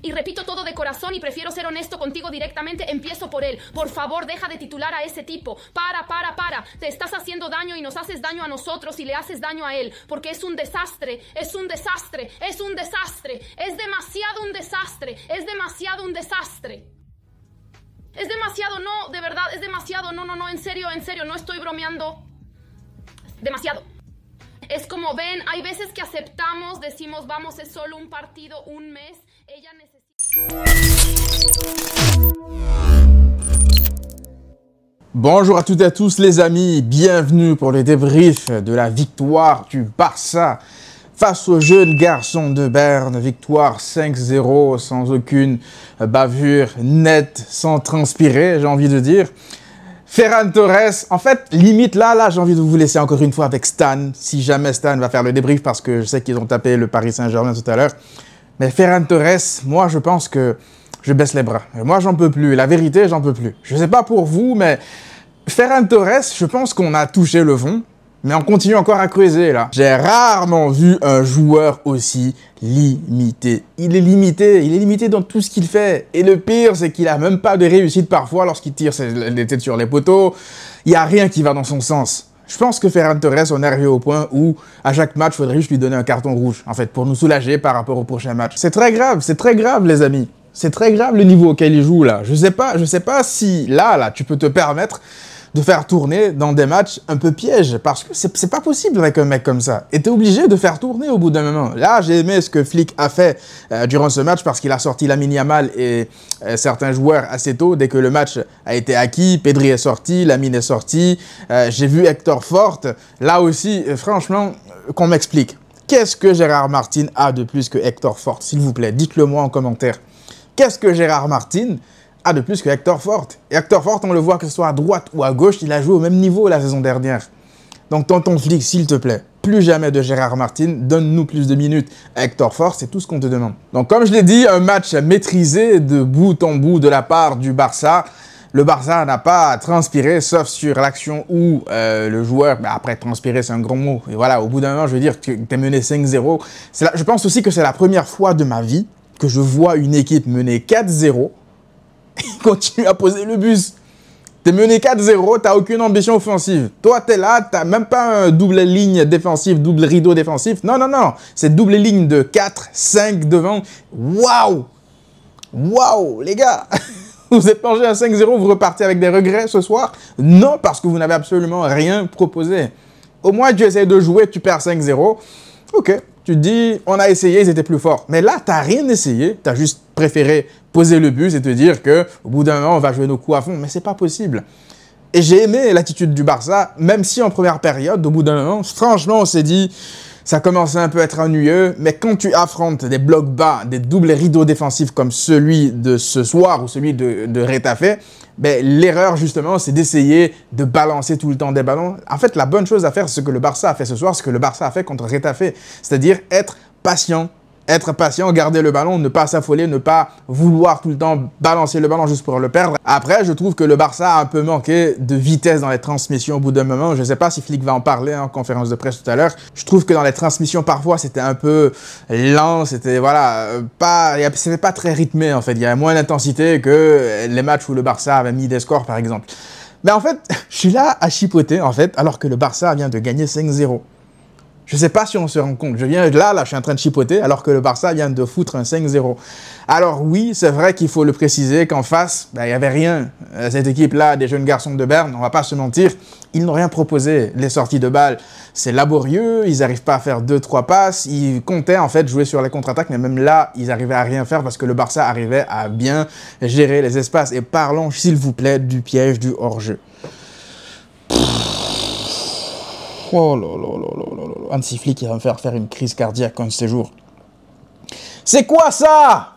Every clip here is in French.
Y repito todo de corazón y prefiero ser honesto contigo directamente. Empiezo por él. Por favor, deja de titular a ese tipo. Para, para, para. Te estás haciendo daño y nos haces daño a nosotros y le haces daño a él. Porque es un desastre, es un desastre, es un desastre. Es demasiado un desastre, es demasiado un desastre. Es demasiado, no, de verdad, es demasiado. No, no, no, en serio, en serio, no estoy bromeando. Demasiado. Es como ven, hay veces que aceptamos, decimos, vamos, es solo un partido, un mes, Bonjour à toutes et à tous les amis, bienvenue pour les débrief de la victoire du Barça face au jeunes garçon de Berne. Victoire 5-0 sans aucune bavure nette, sans transpirer j'ai envie de dire. Ferran Torres, en fait, limite là, là, j'ai envie de vous laisser encore une fois avec Stan, si jamais Stan va faire le débrief, parce que je sais qu'ils ont tapé le Paris Saint-Germain tout à l'heure. Mais Ferran Torres, moi, je pense que je baisse les bras. moi, j'en peux plus. La vérité, j'en peux plus. Je sais pas pour vous, mais Ferran Torres, je pense qu'on a touché le fond. Mais on continue encore à creuser là. J'ai rarement vu un joueur aussi limité. Il est limité, il est limité dans tout ce qu'il fait. Et le pire, c'est qu'il a même pas de réussite parfois lorsqu'il tire les têtes sur les poteaux. Il y a rien qui va dans son sens. Je pense que Ferran Torres, on est arrivé au point où, à chaque match, il faudrait juste lui donner un carton rouge, en fait, pour nous soulager par rapport au prochain match. C'est très grave, c'est très grave, les amis. C'est très grave le niveau auquel il joue là. Je sais pas, je sais pas si là, là, tu peux te permettre de faire tourner dans des matchs un peu pièges, parce que c'est pas possible avec un mec comme ça. Et es obligé de faire tourner au bout d'un moment. Là, j'ai aimé ce que Flick a fait euh, durant ce match, parce qu'il a sorti la Lamine mal et euh, certains joueurs assez tôt, dès que le match a été acquis, Pedri est sorti, la Lamine est sortie euh, j'ai vu Hector fort là aussi, franchement, qu'on m'explique. Qu'est-ce que Gérard Martin a de plus que Hector fort S'il vous plaît, dites-le moi en commentaire. Qu'est-ce que Gérard Martin a ah, de plus que Hector Fort. Et Hector Fort, on le voit que ce soit à droite ou à gauche, il a joué au même niveau la saison dernière. Donc tonton flic, s'il te plaît, plus jamais de Gérard Martin, donne-nous plus de minutes. Hector Fort, c'est tout ce qu'on te demande. Donc comme je l'ai dit, un match maîtrisé de bout en bout de la part du Barça. Le Barça n'a pas transpiré, sauf sur l'action où euh, le joueur, bah, après transpirer c'est un grand mot, et voilà, au bout d'un moment, je veux dire, tu es mené 5-0. Je pense aussi que c'est la première fois de ma vie que je vois une équipe mener 4-0 il continue à poser le bus. T'es mené 4-0, t'as aucune ambition offensive. Toi, t'es là, t'as même pas un double ligne défensif, double rideau défensif. Non, non, non. C'est double ligne de 4, 5 devant. Waouh Waouh, les gars Vous êtes plongé à 5-0, vous repartez avec des regrets ce soir Non, parce que vous n'avez absolument rien proposé. Au moins, tu essayes de jouer, tu perds 5-0. Ok, tu te dis, on a essayé, ils étaient plus forts. Mais là, t'as rien essayé, tu as juste préféré poser le but, cest te dire que au bout d'un an, on va jouer nos coups à fond. Mais c'est pas possible. Et j'ai aimé l'attitude du Barça, même si en première période, au bout d'un an, franchement, on s'est dit, ça commençait un peu à être ennuyeux, mais quand tu affrontes des blocs bas, des doubles rideaux défensifs comme celui de ce soir ou celui de, de ben, l'erreur justement, c'est d'essayer de balancer tout le temps des ballons. En fait, la bonne chose à faire, c'est ce que le Barça a fait ce soir, ce que le Barça a fait contre Retafe, c'est-à-dire être patient, être patient, garder le ballon, ne pas s'affoler, ne pas vouloir tout le temps balancer le ballon juste pour le perdre. Après, je trouve que le Barça a un peu manqué de vitesse dans les transmissions au bout d'un moment. Je ne sais pas si Flick va en parler en conférence de presse tout à l'heure. Je trouve que dans les transmissions, parfois, c'était un peu lent, c'était voilà, euh, pas, c'était pas très rythmé en fait. Il y avait moins d'intensité que les matchs où le Barça avait mis des scores par exemple. Mais en fait, je suis là à chipoter en fait, alors que le Barça vient de gagner 5-0. Je ne sais pas si on se rend compte. Je viens de là, là, je suis en train de chipoter, alors que le Barça vient de foutre un 5-0. Alors oui, c'est vrai qu'il faut le préciser qu'en face, ben, il n'y avait rien. Euh, cette équipe-là, des jeunes garçons de Berne, on ne va pas se mentir, ils n'ont rien proposé. Les sorties de balles, c'est laborieux, ils n'arrivent pas à faire 2-3 passes, ils comptaient en fait jouer sur la contre attaque mais même là, ils arrivaient à rien faire parce que le Barça arrivait à bien gérer les espaces. Et parlons, s'il vous plaît, du piège du hors-jeu. Oh là là là Flick, il va me faire faire une crise cardiaque un séjour. C'est quoi ça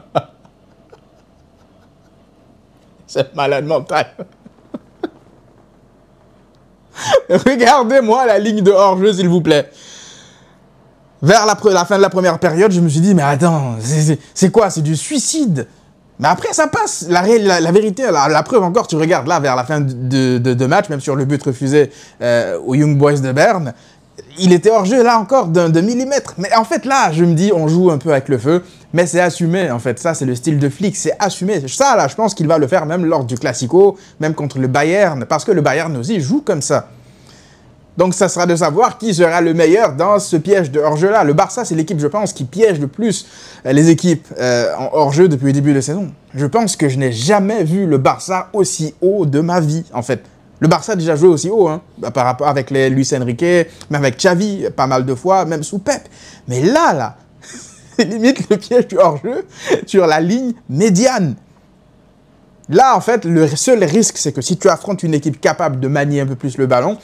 C'est malade mental. Regardez-moi la ligne de hors-jeu, s'il vous plaît. Vers la, la, fin de la première période, je me suis dit, mais attends, c'est quoi C'est du suicide mais après, ça passe. La, vérité, la, preuve encore, tu regardes là vers la fin de, de, match, même sur le but refusé euh, aux Young Boys de Berne, il était hors jeu là encore d'un de millimètre. Mais en fait, là, je me dis, on joue un peu avec le feu, mais c'est assumé en fait. Ça, c'est le style de flic, c'est assumé. Ça, là, je pense qu'il va le faire même lors du Classico, même contre le Bayern, parce que le Bayern aussi joue comme ça. Donc ça sera de savoir qui sera le meilleur dans ce piège de hors-jeu-là. Le Barça, c'est l'équipe, je pense, qui piège le plus euh, les équipes euh, en hors-jeu depuis le début de saison. Je pense que je n'ai jamais vu le Barça aussi haut de ma vie, en fait. Le Barça a déjà joué aussi haut, hein, bah, par rapport avec les Luis Enrique, même avec Xavi, pas mal de fois, même sous Pep. Mais là, là, limite le piège du hors-jeu sur la ligne médiane. Là, en fait, le seul risque, c'est que si tu affrontes une équipe capable de manier un peu plus le ballon,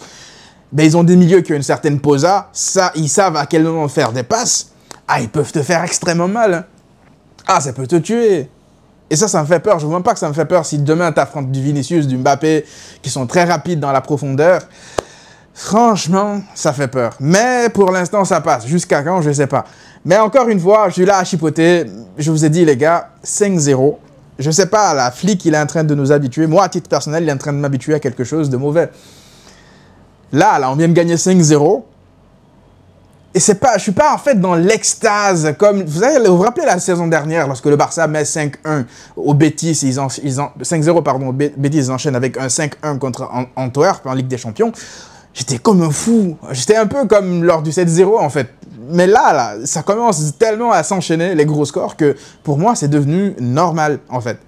mais ben, ils ont des milieux qui ont une certaine posa, ça, ils savent à quel moment faire des passes. Ah, ils peuvent te faire extrêmement mal. Ah, ça peut te tuer. Et ça, ça me fait peur. Je ne vois pas que ça me fait peur si demain t'affrontes du Vinicius, du Mbappé, qui sont très rapides dans la profondeur. Franchement, ça fait peur. Mais pour l'instant, ça passe. Jusqu'à quand, je ne sais pas. Mais encore une fois, je suis là à chipoter. Je vous ai dit, les gars, 5-0. Je ne sais pas, la flic, il est en train de nous habituer. Moi, à titre personnel, il est en train de m'habituer à quelque chose de mauvais. Là, là, on vient de gagner 5-0. Et c'est pas, je suis pas en fait dans l'extase comme vous vous, vous rappelez la saison dernière lorsque le Barça met 5-1 au Betis, ils, ont ils 5-0 pardon, Betis ils enchaînent avec un 5-1 contre Antwerp en Ligue des Champions. J'étais comme un fou, j'étais un peu comme lors du 7-0 en fait. Mais là, là, ça commence tellement à s'enchaîner les gros scores que pour moi c'est devenu normal en fait.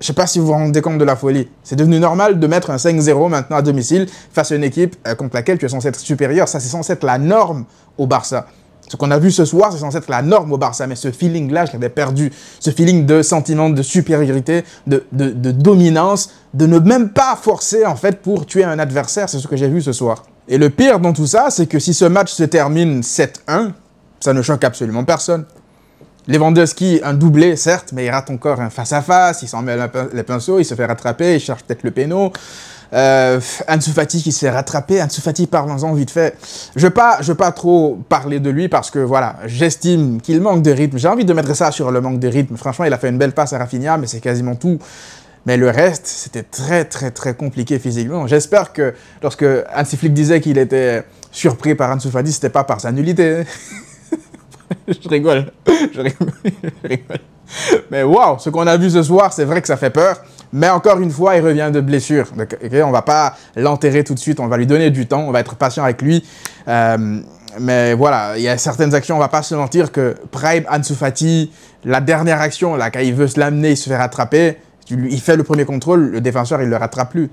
Je sais pas si vous vous rendez compte de la folie. C'est devenu normal de mettre un 5-0 maintenant à domicile face à une équipe euh, contre laquelle tu es censé être supérieur. Ça, c'est censé être la norme au Barça. Ce qu'on a vu ce soir, c'est censé être la norme au Barça. Mais ce feeling-là, je l'avais perdu. Ce feeling de sentiment de supériorité, de, de, dominance, de ne même pas forcer, en fait, pour tuer un adversaire. C'est ce que j'ai vu ce soir. Et le pire dans tout ça, c'est que si ce match se termine 7-1, ça ne choque absolument personne. Lewandowski, un doublé, certes, mais il rate encore un face-à-face, il s'en met les pinceaux, il se fait rattraper, il cherche peut-être le péno. Euh, qui s'est rattrapé. rattraper. Ansu Fati, parlons-en vite fait. Je ne veux pas, trop parler de lui parce que voilà, j'estime qu'il manque de rythme. J'ai envie de mettre ça sur le manque de rythme. Franchement, il a fait une belle passe à Rafinha, mais c'est quasiment tout. Mais le reste, c'était très, très, très compliqué physiquement. J'espère que lorsque un disait qu'il était surpris par Ansu Fati, c'était pas par sa nullité. Hein. je rigole. Je rigole. Mais waouh, ce qu'on a vu ce soir, c'est vrai que ça fait peur. Mais encore une fois, il revient de blessure. Donc, on va pas l'enterrer tout de suite. On va lui donner du temps. On va être patient avec lui. Euh, mais voilà, il y a certaines actions, on va pas se mentir que Prime Ansufati, la dernière action, là, quand il veut se l'amener, il se fait rattraper, il fait le premier contrôle, le défenseur, il le rattrape plus.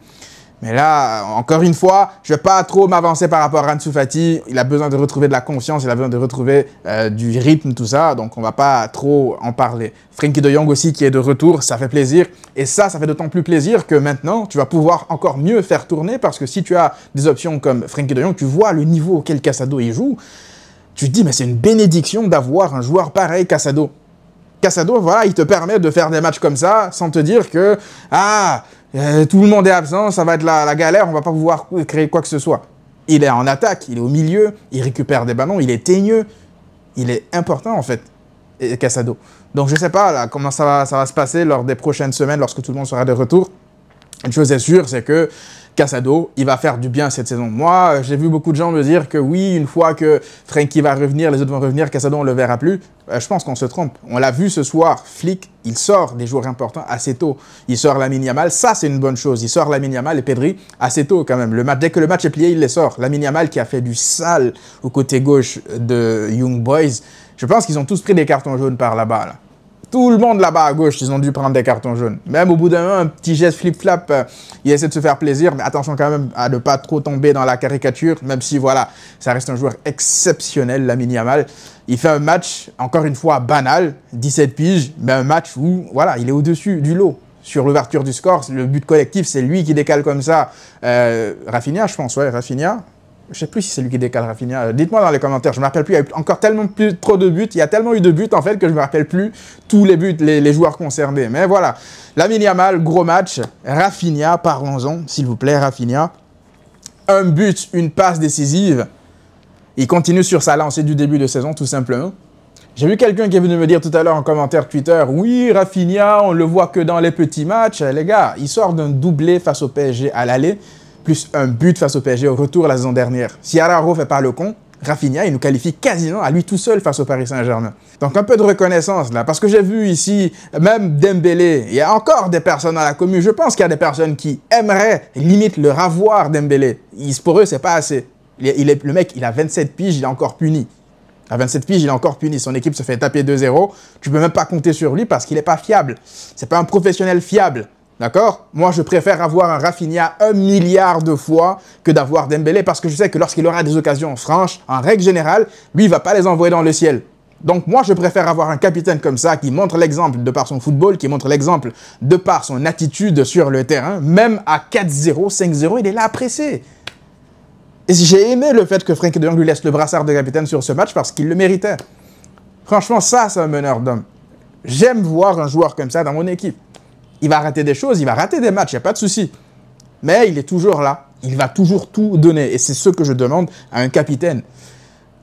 Mais là, encore une fois, je ne vais pas trop m'avancer par rapport à Ansu Fati. Il a besoin de retrouver de la confiance, il a besoin de retrouver euh, du rythme, tout ça. Donc, on ne va pas trop en parler. Frankie de Jong aussi qui est de retour, ça fait plaisir. Et ça, ça fait d'autant plus plaisir que maintenant, tu vas pouvoir encore mieux faire tourner parce que si tu as des options comme Frankie de Jong, tu vois le niveau auquel Casado il joue. Tu te dis, mais c'est une bénédiction d'avoir un joueur pareil, Casado. Casado, voilà, il te permet de faire des matchs comme ça sans te dire que, ah, euh, tout le monde est absent, ça va être la, galère, on va pas pouvoir créer quoi que ce soit. Il est en attaque, il est au milieu, il récupère des ballons, il est teigneux. Il est important en fait, Cassado. Donc je sais pas comment ça va se passer lors des prochaines semaines, lorsque tout le monde sera de retour. Une chose est sûre, c'est que Casado, il va faire du bien cette saison. Moi, j'ai vu beaucoup de gens me dire que oui, une fois que Frankie va revenir, les autres vont revenir, Casado, on le verra plus. Euh, je pense qu'on se trompe. On l'a vu ce soir, Flick, il sort des joueurs importants assez tôt. Il sort la Yamal, ça c'est une bonne chose. Il sort la Yamal et Pedri assez tôt quand même. Le match, dès que le match est plié, il les sort. La Yamal qui a fait du sale au côté gauche de Young Boys. Je pense qu'ils ont tous pris des cartons jaunes par là-bas. là bas tout le monde là-bas à gauche, ils ont dû prendre des cartons jaunes. Même au bout d'un moment, un petit geste flip-flap, euh, il essaie de se faire plaisir, mais attention quand même à ne pas trop tomber dans la caricature, même si voilà, ça reste un joueur exceptionnel, mini Yamal. Il fait un match, encore une fois, banal, 17 piges, mais un match où voilà, il est au-dessus du lot. Sur l'ouverture du score, le but collectif, c'est lui qui décale comme ça. Euh, Rafinha, je pense, ouais, Rafinha, je ne sais plus si c'est lui qui décale Rafinha. Euh, dites-moi dans les commentaires, je me rappelle plus. Il y a encore tellement trop de buts. Il y a tellement eu de buts en fait que je me rappelle plus tous les buts, les, joueurs concernés. Mais voilà, Lamine mal. gros match. Rafinha, parlons-en, s'il vous plaît, Rafinha. Un but, une passe décisive. Il continue sur sa lancée du début de saison, tout simplement. J'ai vu quelqu'un qui est venu me dire tout à l'heure en commentaire Twitter, oui, Rafinha, on le voit que dans les petits matchs. Les gars, il sort d'un doublé face au PSG à l'aller plus un but face au PSG au retour la saison dernière. Si Araro fait pas le con, Rafinha, il nous qualifie quasiment à lui tout seul face au Paris Saint-Germain. Donc un peu de reconnaissance là, parce que j'ai vu ici même Dembélé, il y a encore des personnes à la commune, je pense qu'il y a des personnes qui aimeraient limite le ravoir Dembélé. Pour eux, c'est pas assez. Il est, le mec, il a 27 piges, il est encore puni. À 27 piges, il est encore puni. Son équipe se fait taper 2-0. Tu peux même pas compter sur lui parce qu'il n'est pas fiable. C'est pas un professionnel fiable. D'accord Moi, je préfère avoir un Rafinha un milliard de fois que d'avoir Dembélé parce que je sais que lorsqu'il aura des occasions franches, en règle générale, lui, il va pas les envoyer dans le ciel. Donc moi, je préfère avoir un capitaine comme ça qui montre l'exemple de par son football, qui montre l'exemple de par son attitude sur le terrain. Même à 4-0, 5-0, il est là à presser. J'ai aimé le fait que Frank de lui laisse le brassard de capitaine sur ce match parce qu'il le méritait. Franchement, ça, c'est un meneur d'homme. J'aime voir un joueur comme ça dans mon équipe. Il va rater des choses, il va rater des matchs, il n'y a pas de souci. Mais il est toujours là. Il va toujours tout donner. Et c'est ce que je demande à un capitaine.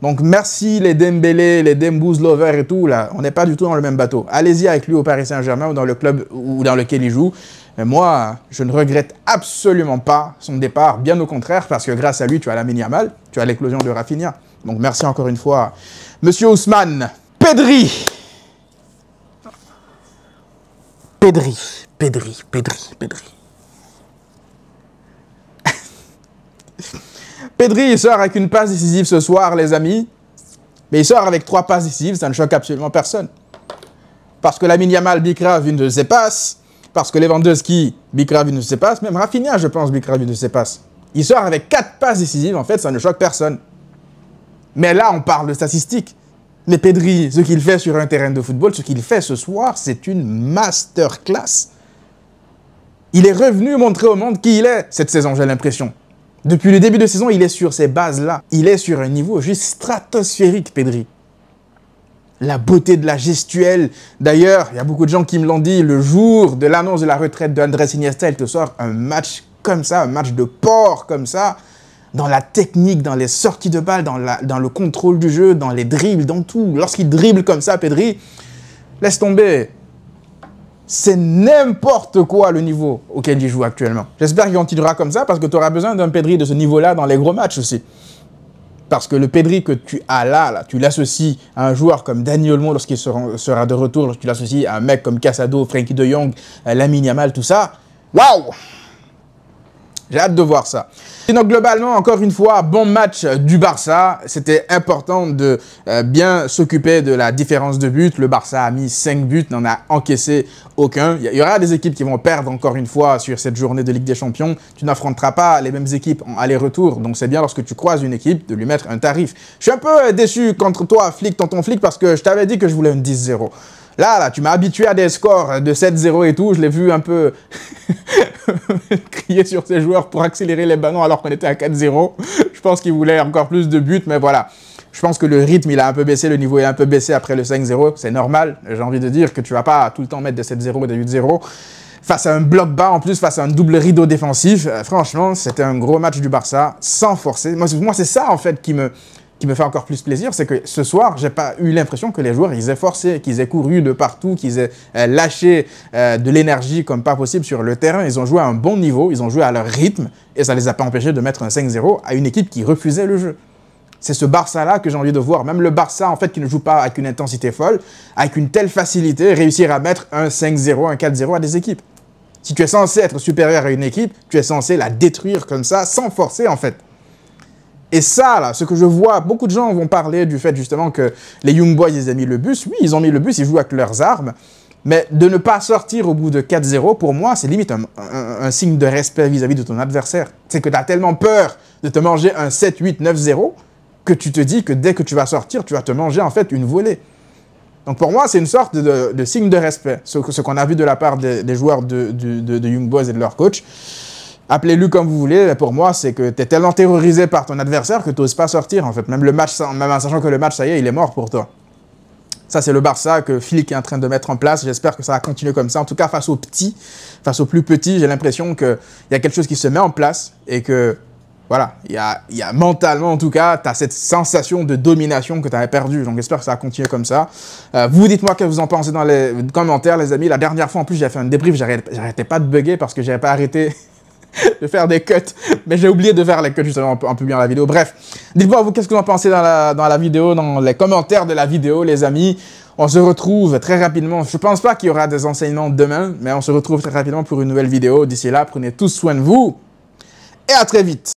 Donc merci les Dembélé, les Dembouz et tout. Là, on n'est pas du tout dans le même bateau. Allez-y avec lui au Paris Saint-Germain ou dans le club ou dans lequel il joue. moi, je ne regrette absolument pas son départ. Bien au contraire, parce que grâce à lui, tu as la Mal, tu as l'éclosion de Rafinha. Donc merci encore une fois, Monsieur Ousmane. Pedri Pedri, Pedri, Pedri, Pedri. Pedri, il sort avec une passe décisive ce soir, les amis. Mais il sort avec trois passes décisives, ça ne choque absolument personne. Parce que la Yamal bicrave une de ses passes. Parce que Lewandowski bicrave une de ses passes. Même Rafinha, je pense, bicrave une de ses passes. Il sort avec quatre passes décisives, en fait, ça ne choque personne. Mais là, on parle de statistiques. Mais Pedri, ce qu'il fait sur un terrain de football, ce qu'il fait ce soir, c'est une masterclass. Il est revenu montrer au monde qui il est cette saison, j'ai l'impression. Depuis le début de saison, il est sur ces bases-là. Il est sur un niveau juste stratosphérique, Pedri. La beauté de la gestuelle. D'ailleurs, il y a beaucoup de gens qui me l'ont dit, le jour de l'annonce de la retraite d'André Iniesta, il te sort un match comme ça, un match de porc comme ça dans la technique, dans les sorties de balles, dans, dans le contrôle du jeu, dans les dribbles, dans tout. Lorsqu'il dribble comme ça, Pedri, laisse tomber. C'est n'importe quoi le niveau auquel il joue actuellement. J'espère qu'il continuera comme ça parce que tu auras besoin d'un Pedri de ce niveau-là dans les gros matchs aussi. Parce que le Pedri que tu as là, tu l'associes à un joueur comme Daniel Olmo lorsqu'il sera, de retour, tu l'associes à un mec comme Casado, Frankie de Jong, euh, Lamine Yamal, tout ça. Waouh j'ai hâte de voir ça. Et donc globalement, encore une fois, bon match du Barça. C'était important de euh, bien s'occuper de la différence de but. Le Barça a mis 5 buts, n'en a encaissé aucun. Il y aura des équipes qui vont perdre encore une fois sur cette journée de Ligue des Champions. Tu n'affronteras pas les mêmes équipes en aller-retour. Donc c'est bien lorsque tu croises une équipe de lui mettre un tarif. Je suis un peu déçu contre toi, flic, ton flic, parce que je t'avais dit que je voulais un 10-0. Là, tu m'as habitué à des scores de 7-0 et tout. Je l'ai vu un peu crier sur ses joueurs pour accélérer les ballons alors qu'on était à 4-0. je pense qu'il voulait encore plus de buts, mais voilà. Je pense que le rythme, il a un peu baissé, le niveau est un peu baissé après le 5-0. C'est normal. J'ai envie de dire que tu vas pas tout le temps mettre de 7-0 de 8-0. Face à un bloc bas, en plus, face à un double rideau défensif, euh, franchement, c'était un gros match du Barça, sans forcer. Moi, c'est ça, en fait, qui me, qui me fait encore plus plaisir, c'est que ce soir, j'ai pas eu l'impression que les joueurs, ils aient forcé, qu'ils aient couru de partout, qu'ils aient euh, lâché euh, de l'énergie comme pas possible sur le terrain. Ils ont joué à un bon niveau, ils ont joué à leur rythme, et ça les a pas empêchés de mettre un 5-0 à une équipe qui refusait le jeu. C'est ce Barça-là que j'ai envie de voir. Même le Barça, en fait, qui ne joue pas avec une intensité folle, avec une telle facilité, réussir à mettre un 5-0, un 4-0 à des équipes. Si tu es censé être supérieur à une équipe, tu es censé la détruire comme ça, sans forcer, en fait. Et ça, là, ce que je vois, beaucoup de gens vont parler du fait justement que les Young Boys, ils ont mis le bus. Oui, ils ont mis le bus, ils jouent avec leurs armes. Mais de ne pas sortir au bout de 4-0, pour moi, c'est limite un, signe de respect vis-à-vis de ton adversaire. C'est que tu as tellement peur de te manger un 7-8-9-0 que tu te dis que dès que tu vas sortir, tu vas te manger en fait une volée. Donc pour moi, c'est une sorte de, signe de respect, ce, qu'on a vu de la part des, joueurs de, de Young Boys et de leur coach appelez-le comme vous voulez, pour moi, c'est que tu es tellement terrorisé par ton adversaire que tu n'oses pas sortir, en fait. Même le match, même en sachant que le match, ça y est, il est mort pour toi. Ça, c'est le Barça que Philippe est en train de mettre en place. J'espère que ça va continuer comme ça. En tout cas, face aux petits, face aux plus petits, j'ai l'impression qu'il y a quelque chose qui se met en place et que, voilà, il y a, y a, mentalement, en tout cas, tu as cette sensation de domination que tu avais perdue. Donc, j'espère que ça va continuer comme ça. Euh, vous, dites-moi ce que vous en pensez dans les commentaires, les amis. La dernière fois, en plus, j'ai fait un débrief. J'arrêtais pas de bugger parce que j'avais pas arrêté de faire des cuts. Mais j'ai oublié de faire les cuts justement en publiant la vidéo. Bref, dites-moi vous qu'est-ce que vous en pensez dans la, dans la vidéo, dans les commentaires de la vidéo, les amis. On se retrouve très rapidement. Je pense pas qu'il y aura des enseignements demain, mais on se retrouve très rapidement pour une nouvelle vidéo. D'ici là, prenez tous soin de vous et à très vite.